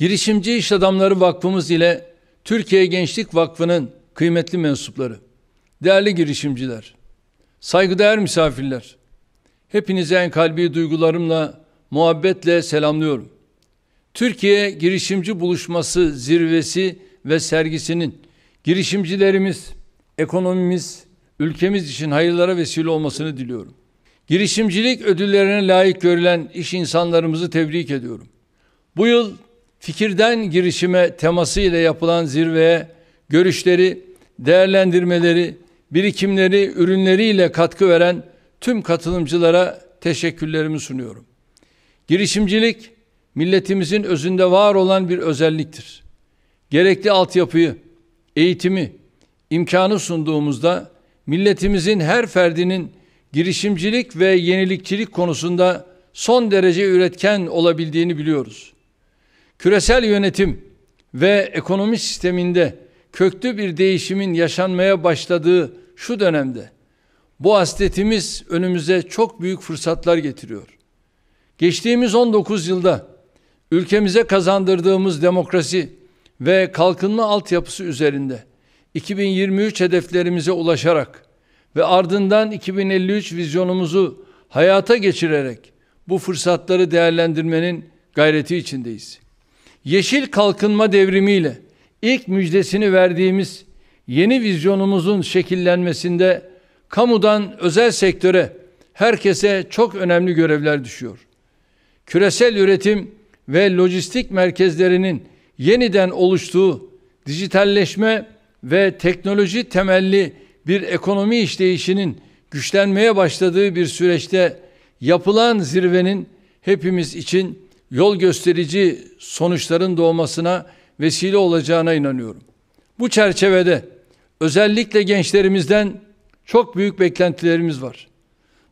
Girişimci İş Adamları Vakfımız ile Türkiye Gençlik Vakfı'nın kıymetli mensupları, değerli girişimciler, saygıdeğer misafirler, hepinize en kalbi duygularımla, muhabbetle selamlıyorum. Türkiye Girişimci Buluşması Zirvesi ve sergisinin girişimcilerimiz, ekonomimiz, ülkemiz için hayırlara vesile olmasını diliyorum. Girişimcilik ödüllerine layık görülen iş insanlarımızı tebrik ediyorum. Bu yıl fikirden girişime teması ile yapılan zirveye görüşleri, değerlendirmeleri, birikimleri, ürünleriyle katkı veren tüm katılımcılara teşekkürlerimi sunuyorum. Girişimcilik milletimizin özünde var olan bir özelliktir. Gerekli altyapıyı, eğitimi, imkanı sunduğumuzda milletimizin her ferdinin girişimcilik ve yenilikçilik konusunda son derece üretken olabildiğini biliyoruz küresel yönetim ve ekonomi sisteminde köklü bir değişimin yaşanmaya başladığı şu dönemde bu hasletimiz önümüze çok büyük fırsatlar getiriyor. Geçtiğimiz 19 yılda ülkemize kazandırdığımız demokrasi ve kalkınma altyapısı üzerinde 2023 hedeflerimize ulaşarak ve ardından 2053 vizyonumuzu hayata geçirerek bu fırsatları değerlendirmenin gayreti içindeyiz yeşil kalkınma devrimiyle ilk müjdesini verdiğimiz yeni vizyonumuzun şekillenmesinde kamudan özel sektöre herkese çok önemli görevler düşüyor. Küresel üretim ve lojistik merkezlerinin yeniden oluştuğu dijitalleşme ve teknoloji temelli bir ekonomi işleyişinin güçlenmeye başladığı bir süreçte yapılan zirvenin hepimiz için yol gösterici sonuçların doğmasına vesile olacağına inanıyorum. Bu çerçevede özellikle gençlerimizden çok büyük beklentilerimiz var.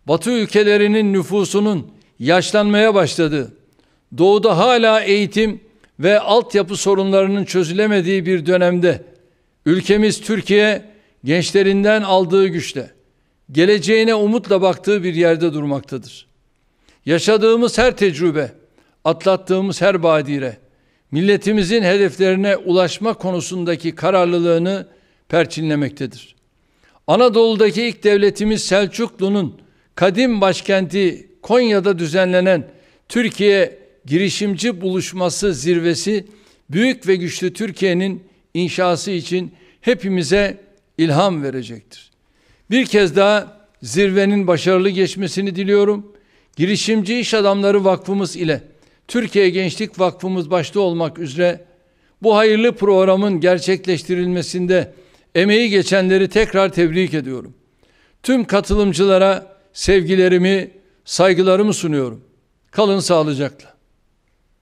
Batı ülkelerinin nüfusunun yaşlanmaya başladığı, doğuda hala eğitim ve altyapı sorunlarının çözülemediği bir dönemde ülkemiz Türkiye gençlerinden aldığı güçle, geleceğine umutla baktığı bir yerde durmaktadır. Yaşadığımız her tecrübe atlattığımız her badire, milletimizin hedeflerine ulaşma konusundaki kararlılığını perçinlemektedir. Anadolu'daki ilk devletimiz Selçuklu'nun kadim başkenti Konya'da düzenlenen Türkiye girişimci buluşması zirvesi büyük ve güçlü Türkiye'nin inşası için hepimize ilham verecektir. Bir kez daha zirvenin başarılı geçmesini diliyorum. Girişimci İş Adamları Vakfımız ile Türkiye Gençlik Vakfımız başta olmak üzere bu hayırlı programın gerçekleştirilmesinde emeği geçenleri tekrar tebrik ediyorum. Tüm katılımcılara sevgilerimi, saygılarımı sunuyorum. Kalın sağlıcakla.